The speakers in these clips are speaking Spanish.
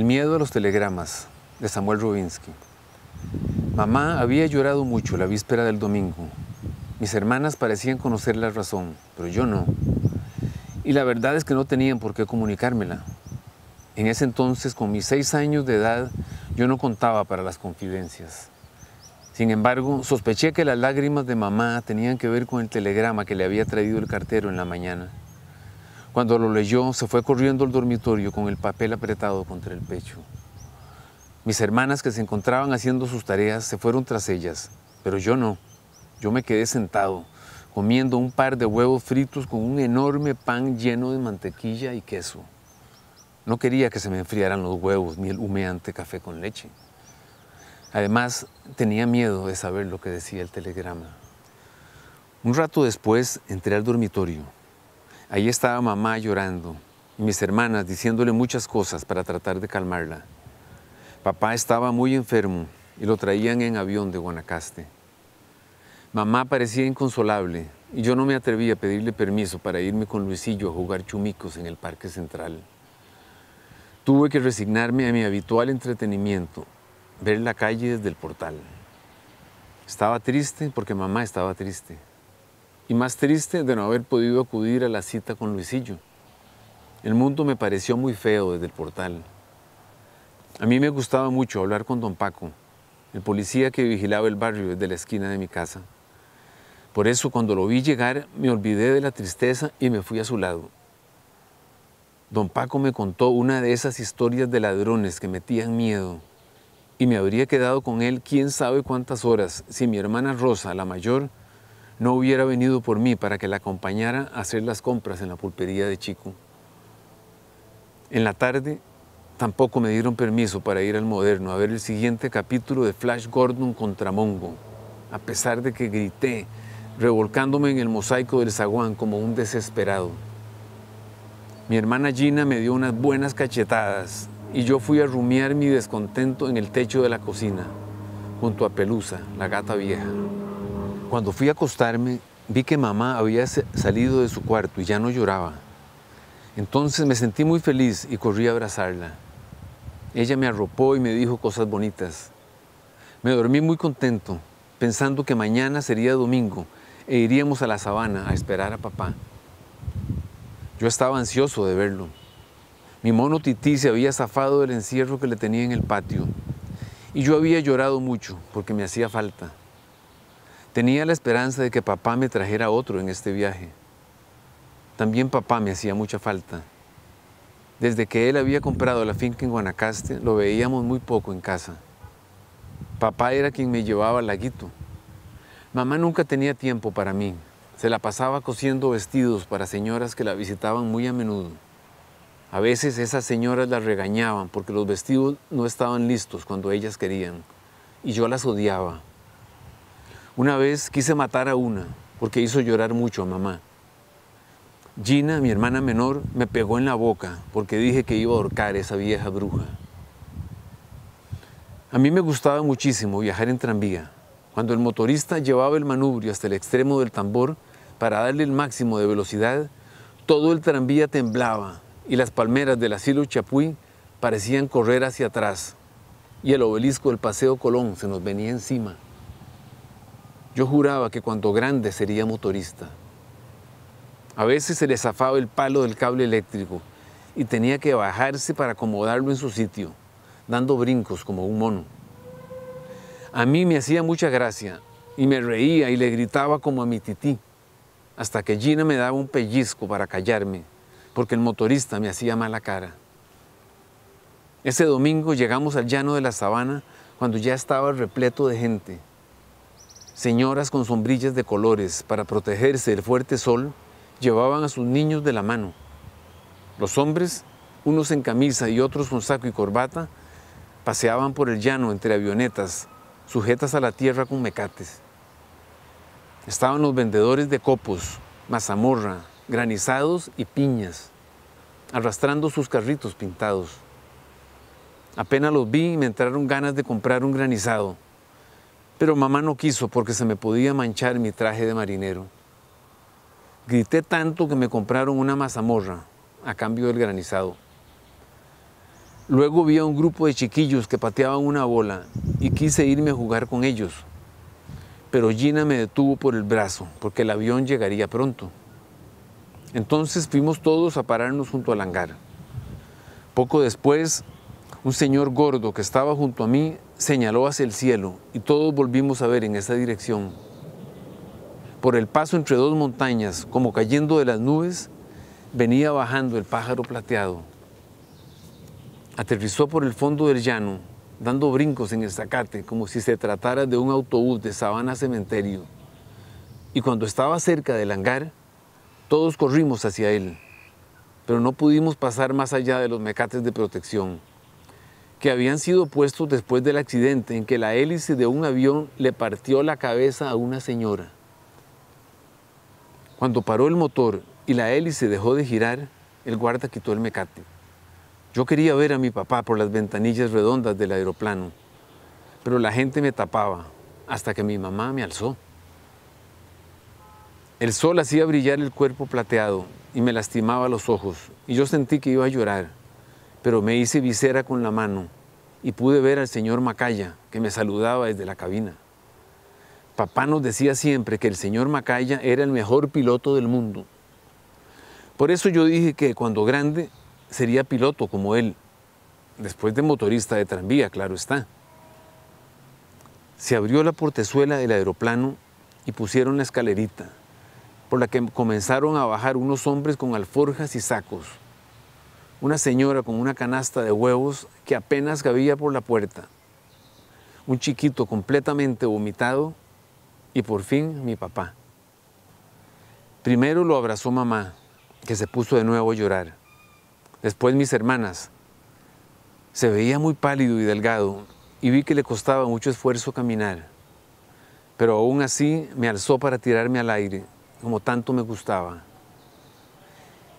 El miedo a los telegramas de Samuel Rubinsky. Mamá había llorado mucho la víspera del domingo. Mis hermanas parecían conocer la razón, pero yo no. Y la verdad es que no tenían por qué comunicármela. En ese entonces, con mis seis años de edad, yo no contaba para las confidencias. Sin embargo, sospeché que las lágrimas de mamá tenían que ver con el telegrama que le había traído el cartero en la mañana. Cuando lo leyó, se fue corriendo al dormitorio con el papel apretado contra el pecho. Mis hermanas que se encontraban haciendo sus tareas se fueron tras ellas, pero yo no. Yo me quedé sentado, comiendo un par de huevos fritos con un enorme pan lleno de mantequilla y queso. No quería que se me enfriaran los huevos ni el humeante café con leche. Además, tenía miedo de saber lo que decía el telegrama. Un rato después entré al dormitorio Ahí estaba mamá llorando, mis hermanas diciéndole muchas cosas para tratar de calmarla. Papá estaba muy enfermo y lo traían en avión de Guanacaste. Mamá parecía inconsolable y yo no me atreví a pedirle permiso para irme con Luisillo a jugar chumicos en el Parque Central. Tuve que resignarme a mi habitual entretenimiento, ver la calle desde el portal. Estaba triste porque mamá estaba triste y más triste de no haber podido acudir a la cita con Luisillo. El mundo me pareció muy feo desde el portal. A mí me gustaba mucho hablar con don Paco, el policía que vigilaba el barrio desde la esquina de mi casa. Por eso cuando lo vi llegar me olvidé de la tristeza y me fui a su lado. Don Paco me contó una de esas historias de ladrones que metían miedo y me habría quedado con él quién sabe cuántas horas si mi hermana Rosa, la mayor, no hubiera venido por mí para que la acompañara a hacer las compras en la pulpería de Chico. En la tarde tampoco me dieron permiso para ir al Moderno a ver el siguiente capítulo de Flash Gordon contra Mongo, a pesar de que grité, revolcándome en el mosaico del zaguán como un desesperado. Mi hermana Gina me dio unas buenas cachetadas y yo fui a rumiar mi descontento en el techo de la cocina, junto a Pelusa, la gata vieja. Cuando fui a acostarme, vi que mamá había salido de su cuarto y ya no lloraba. Entonces me sentí muy feliz y corrí a abrazarla. Ella me arropó y me dijo cosas bonitas. Me dormí muy contento, pensando que mañana sería domingo e iríamos a la sabana a esperar a papá. Yo estaba ansioso de verlo. Mi mono Tití se había zafado del encierro que le tenía en el patio y yo había llorado mucho porque me hacía falta. Tenía la esperanza de que papá me trajera otro en este viaje. También papá me hacía mucha falta. Desde que él había comprado la finca en Guanacaste, lo veíamos muy poco en casa. Papá era quien me llevaba al laguito. Mamá nunca tenía tiempo para mí. Se la pasaba cosiendo vestidos para señoras que la visitaban muy a menudo. A veces esas señoras las regañaban porque los vestidos no estaban listos cuando ellas querían. Y yo las odiaba una vez quise matar a una porque hizo llorar mucho a mamá. Gina, mi hermana menor, me pegó en la boca porque dije que iba a ahorcar a esa vieja bruja. A mí me gustaba muchísimo viajar en tranvía, cuando el motorista llevaba el manubrio hasta el extremo del tambor para darle el máximo de velocidad, todo el tranvía temblaba y las palmeras del asilo Chapuy parecían correr hacia atrás y el obelisco del Paseo Colón se nos venía encima. Yo juraba que cuanto grande sería motorista. A veces se le zafaba el palo del cable eléctrico y tenía que bajarse para acomodarlo en su sitio, dando brincos como un mono. A mí me hacía mucha gracia y me reía y le gritaba como a mi tití, hasta que Gina me daba un pellizco para callarme, porque el motorista me hacía mala cara. Ese domingo llegamos al llano de la sabana cuando ya estaba repleto de gente Señoras con sombrillas de colores para protegerse del fuerte sol llevaban a sus niños de la mano. Los hombres, unos en camisa y otros con saco y corbata, paseaban por el llano entre avionetas, sujetas a la tierra con mecates. Estaban los vendedores de copos, mazamorra, granizados y piñas, arrastrando sus carritos pintados. Apenas los vi y me entraron ganas de comprar un granizado pero mamá no quiso porque se me podía manchar mi traje de marinero. Grité tanto que me compraron una mazamorra a cambio del granizado. Luego vi a un grupo de chiquillos que pateaban una bola y quise irme a jugar con ellos. Pero Gina me detuvo por el brazo porque el avión llegaría pronto. Entonces fuimos todos a pararnos junto al hangar. Poco después, un señor gordo que estaba junto a mí señaló hacia el cielo y todos volvimos a ver en esa dirección. Por el paso entre dos montañas, como cayendo de las nubes, venía bajando el pájaro plateado. Aterrizó por el fondo del llano, dando brincos en el zacate, como si se tratara de un autobús de sabana cementerio. Y cuando estaba cerca del hangar, todos corrimos hacia él, pero no pudimos pasar más allá de los mecates de protección que habían sido puestos después del accidente en que la hélice de un avión le partió la cabeza a una señora. Cuando paró el motor y la hélice dejó de girar, el guarda quitó el mecate. Yo quería ver a mi papá por las ventanillas redondas del aeroplano, pero la gente me tapaba hasta que mi mamá me alzó. El sol hacía brillar el cuerpo plateado y me lastimaba los ojos, y yo sentí que iba a llorar pero me hice visera con la mano y pude ver al señor Macaya, que me saludaba desde la cabina. Papá nos decía siempre que el señor Macaya era el mejor piloto del mundo. Por eso yo dije que cuando grande sería piloto como él, después de motorista de tranvía, claro está. Se abrió la portezuela del aeroplano y pusieron la escalerita, por la que comenzaron a bajar unos hombres con alforjas y sacos una señora con una canasta de huevos que apenas cabía por la puerta, un chiquito completamente vomitado y por fin mi papá. Primero lo abrazó mamá, que se puso de nuevo a llorar. Después mis hermanas. Se veía muy pálido y delgado y vi que le costaba mucho esfuerzo caminar. Pero aún así me alzó para tirarme al aire, como tanto me gustaba.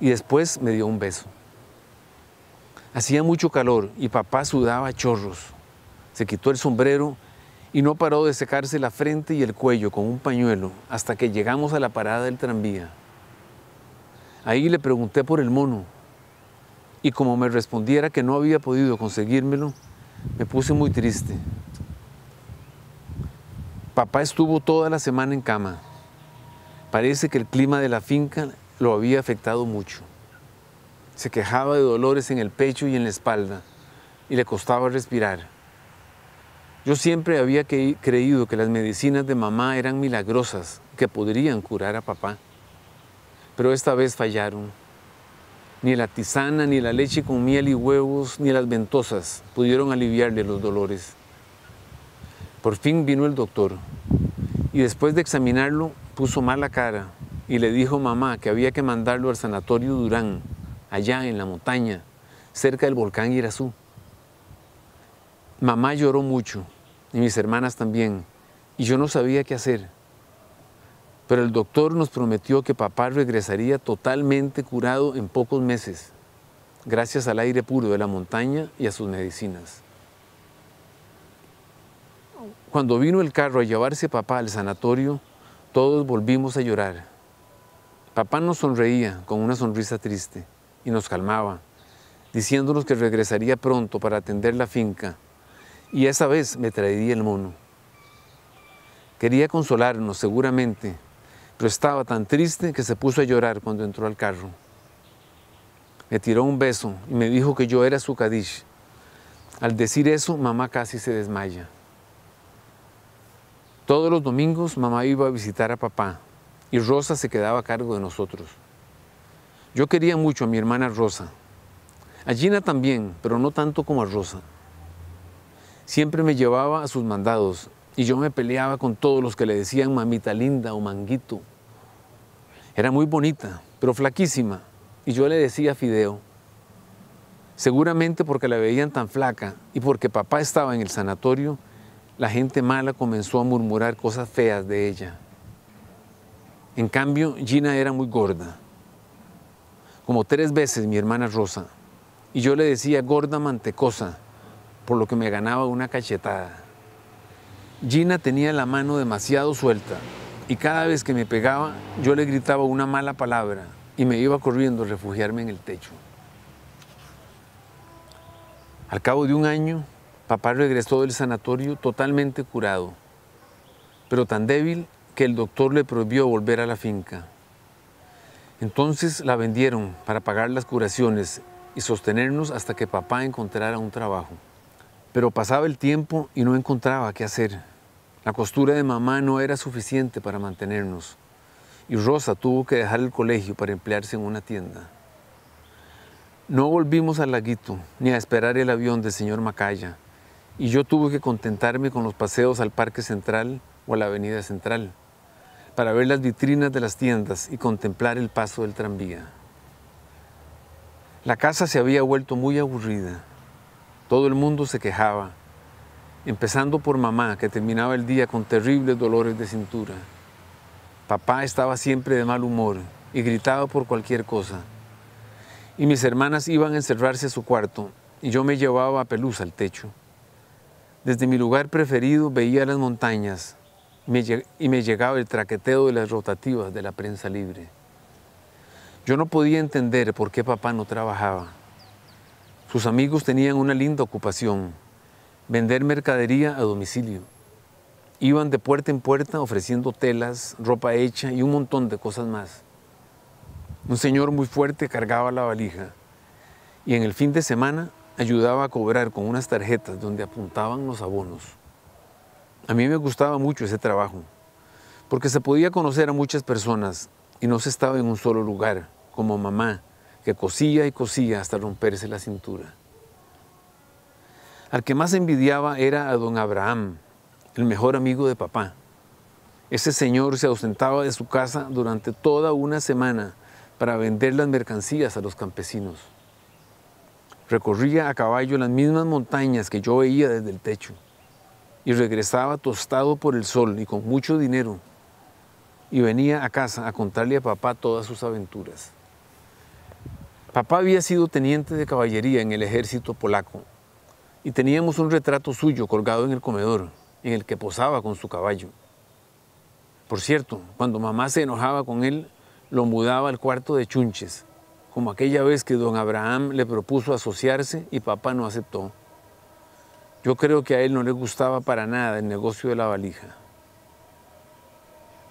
Y después me dio un beso. Hacía mucho calor y papá sudaba chorros. Se quitó el sombrero y no paró de secarse la frente y el cuello con un pañuelo hasta que llegamos a la parada del tranvía. Ahí le pregunté por el mono y como me respondiera que no había podido conseguírmelo, me puse muy triste. Papá estuvo toda la semana en cama. Parece que el clima de la finca lo había afectado mucho. Se quejaba de dolores en el pecho y en la espalda y le costaba respirar. Yo siempre había creído que las medicinas de mamá eran milagrosas, que podrían curar a papá. Pero esta vez fallaron. Ni la tisana, ni la leche con miel y huevos, ni las ventosas pudieron aliviarle los dolores. Por fin vino el doctor y después de examinarlo puso mala cara y le dijo mamá que había que mandarlo al sanatorio Durán allá en la montaña, cerca del volcán Irazú. Mamá lloró mucho y mis hermanas también, y yo no sabía qué hacer. Pero el doctor nos prometió que papá regresaría totalmente curado en pocos meses, gracias al aire puro de la montaña y a sus medicinas. Cuando vino el carro a llevarse papá al sanatorio, todos volvimos a llorar. Papá nos sonreía con una sonrisa triste y nos calmaba, diciéndonos que regresaría pronto para atender la finca, y esa vez me traería el mono. Quería consolarnos seguramente, pero estaba tan triste que se puso a llorar cuando entró al carro. Me tiró un beso y me dijo que yo era su Kadish. Al decir eso, mamá casi se desmaya. Todos los domingos mamá iba a visitar a papá y Rosa se quedaba a cargo de nosotros. Yo quería mucho a mi hermana Rosa, a Gina también, pero no tanto como a Rosa. Siempre me llevaba a sus mandados y yo me peleaba con todos los que le decían mamita linda o manguito. Era muy bonita, pero flaquísima, y yo le decía fideo. Seguramente porque la veían tan flaca y porque papá estaba en el sanatorio, la gente mala comenzó a murmurar cosas feas de ella. En cambio, Gina era muy gorda como tres veces mi hermana Rosa, y yo le decía gorda mantecosa, por lo que me ganaba una cachetada. Gina tenía la mano demasiado suelta, y cada vez que me pegaba yo le gritaba una mala palabra y me iba corriendo a refugiarme en el techo. Al cabo de un año, papá regresó del sanatorio totalmente curado, pero tan débil que el doctor le prohibió volver a la finca. Entonces la vendieron para pagar las curaciones y sostenernos hasta que papá encontrara un trabajo. Pero pasaba el tiempo y no encontraba qué hacer. La costura de mamá no era suficiente para mantenernos y Rosa tuvo que dejar el colegio para emplearse en una tienda. No volvimos al laguito ni a esperar el avión del señor Macaya y yo tuve que contentarme con los paseos al Parque Central o a la Avenida Central para ver las vitrinas de las tiendas y contemplar el paso del tranvía. La casa se había vuelto muy aburrida. Todo el mundo se quejaba, empezando por mamá, que terminaba el día con terribles dolores de cintura. Papá estaba siempre de mal humor y gritaba por cualquier cosa. Y mis hermanas iban a encerrarse a su cuarto y yo me llevaba a Pelusa al techo. Desde mi lugar preferido veía las montañas, y me llegaba el traqueteo de las rotativas de la prensa libre. Yo no podía entender por qué papá no trabajaba. Sus amigos tenían una linda ocupación, vender mercadería a domicilio. Iban de puerta en puerta ofreciendo telas, ropa hecha y un montón de cosas más. Un señor muy fuerte cargaba la valija y en el fin de semana ayudaba a cobrar con unas tarjetas donde apuntaban los abonos. A mí me gustaba mucho ese trabajo, porque se podía conocer a muchas personas y no se estaba en un solo lugar, como mamá, que cosía y cosía hasta romperse la cintura. Al que más envidiaba era a don Abraham, el mejor amigo de papá. Ese señor se ausentaba de su casa durante toda una semana para vender las mercancías a los campesinos. Recorría a caballo las mismas montañas que yo veía desde el techo y regresaba tostado por el sol y con mucho dinero y venía a casa a contarle a papá todas sus aventuras. Papá había sido teniente de caballería en el ejército polaco y teníamos un retrato suyo colgado en el comedor, en el que posaba con su caballo. Por cierto, cuando mamá se enojaba con él, lo mudaba al cuarto de chunches, como aquella vez que don Abraham le propuso asociarse y papá no aceptó. Yo creo que a él no le gustaba para nada el negocio de la valija.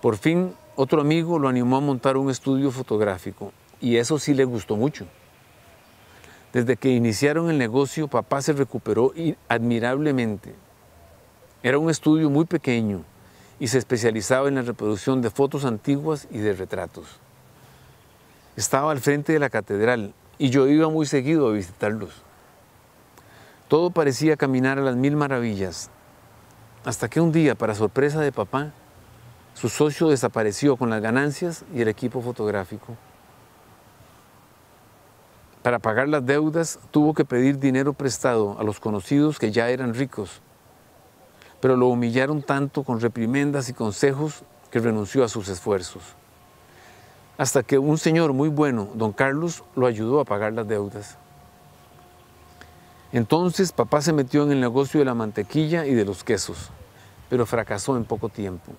Por fin, otro amigo lo animó a montar un estudio fotográfico y eso sí le gustó mucho. Desde que iniciaron el negocio, papá se recuperó admirablemente. Era un estudio muy pequeño y se especializaba en la reproducción de fotos antiguas y de retratos. Estaba al frente de la catedral y yo iba muy seguido a visitarlos. Todo parecía caminar a las mil maravillas, hasta que un día, para sorpresa de papá, su socio desapareció con las ganancias y el equipo fotográfico. Para pagar las deudas tuvo que pedir dinero prestado a los conocidos que ya eran ricos, pero lo humillaron tanto con reprimendas y consejos que renunció a sus esfuerzos. Hasta que un señor muy bueno, don Carlos, lo ayudó a pagar las deudas. Entonces papá se metió en el negocio de la mantequilla y de los quesos, pero fracasó en poco tiempo.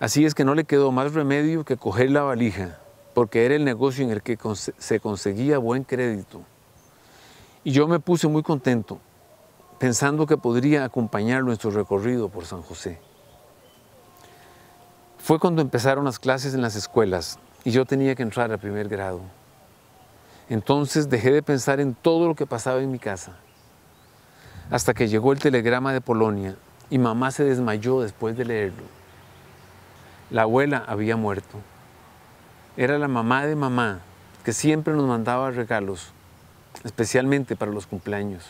Así es que no le quedó más remedio que coger la valija, porque era el negocio en el que se conseguía buen crédito. Y yo me puse muy contento, pensando que podría acompañarlo en su recorrido por San José. Fue cuando empezaron las clases en las escuelas y yo tenía que entrar al primer grado. Entonces dejé de pensar en todo lo que pasaba en mi casa. Hasta que llegó el telegrama de Polonia y mamá se desmayó después de leerlo. La abuela había muerto. Era la mamá de mamá que siempre nos mandaba regalos, especialmente para los cumpleaños.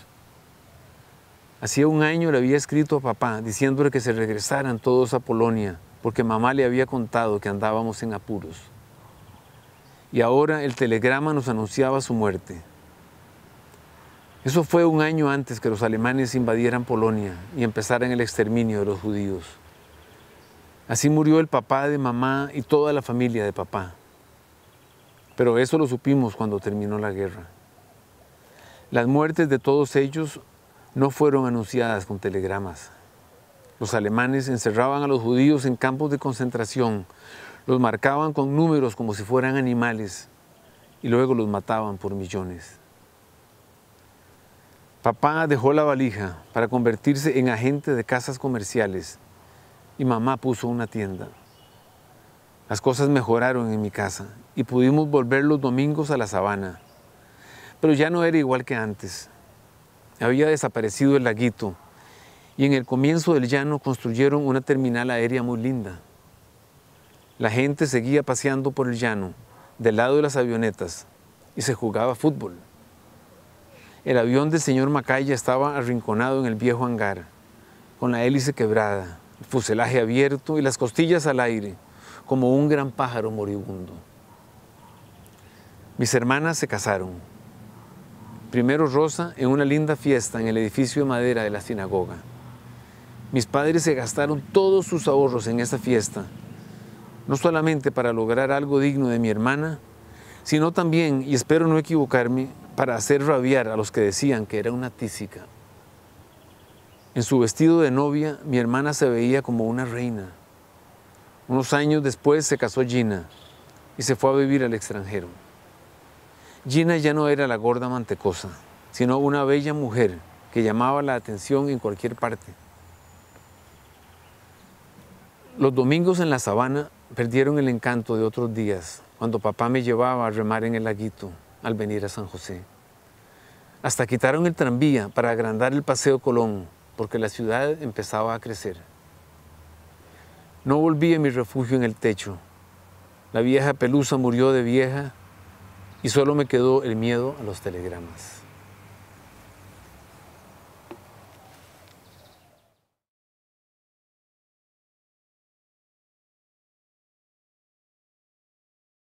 Hacía un año le había escrito a papá diciéndole que se regresaran todos a Polonia porque mamá le había contado que andábamos en apuros y ahora el telegrama nos anunciaba su muerte. Eso fue un año antes que los alemanes invadieran Polonia y empezaran el exterminio de los judíos. Así murió el papá de mamá y toda la familia de papá. Pero eso lo supimos cuando terminó la guerra. Las muertes de todos ellos no fueron anunciadas con telegramas. Los alemanes encerraban a los judíos en campos de concentración, los marcaban con números como si fueran animales y luego los mataban por millones. Papá dejó la valija para convertirse en agente de casas comerciales y mamá puso una tienda. Las cosas mejoraron en mi casa y pudimos volver los domingos a la sabana. Pero ya no era igual que antes. Había desaparecido el laguito y en el comienzo del llano construyeron una terminal aérea muy linda. La gente seguía paseando por el llano, del lado de las avionetas, y se jugaba fútbol. El avión del señor Macaya estaba arrinconado en el viejo hangar, con la hélice quebrada, el fuselaje abierto y las costillas al aire, como un gran pájaro moribundo. Mis hermanas se casaron. Primero Rosa en una linda fiesta en el edificio de madera de la sinagoga. Mis padres se gastaron todos sus ahorros en esa fiesta no solamente para lograr algo digno de mi hermana, sino también, y espero no equivocarme, para hacer rabiar a los que decían que era una tísica. En su vestido de novia, mi hermana se veía como una reina. Unos años después se casó Gina y se fue a vivir al extranjero. Gina ya no era la gorda mantecosa, sino una bella mujer que llamaba la atención en cualquier parte. Los domingos en la sabana perdieron el encanto de otros días, cuando papá me llevaba a remar en el laguito al venir a San José. Hasta quitaron el tranvía para agrandar el Paseo Colón, porque la ciudad empezaba a crecer. No volví a mi refugio en el techo. La vieja pelusa murió de vieja y solo me quedó el miedo a los telegramas.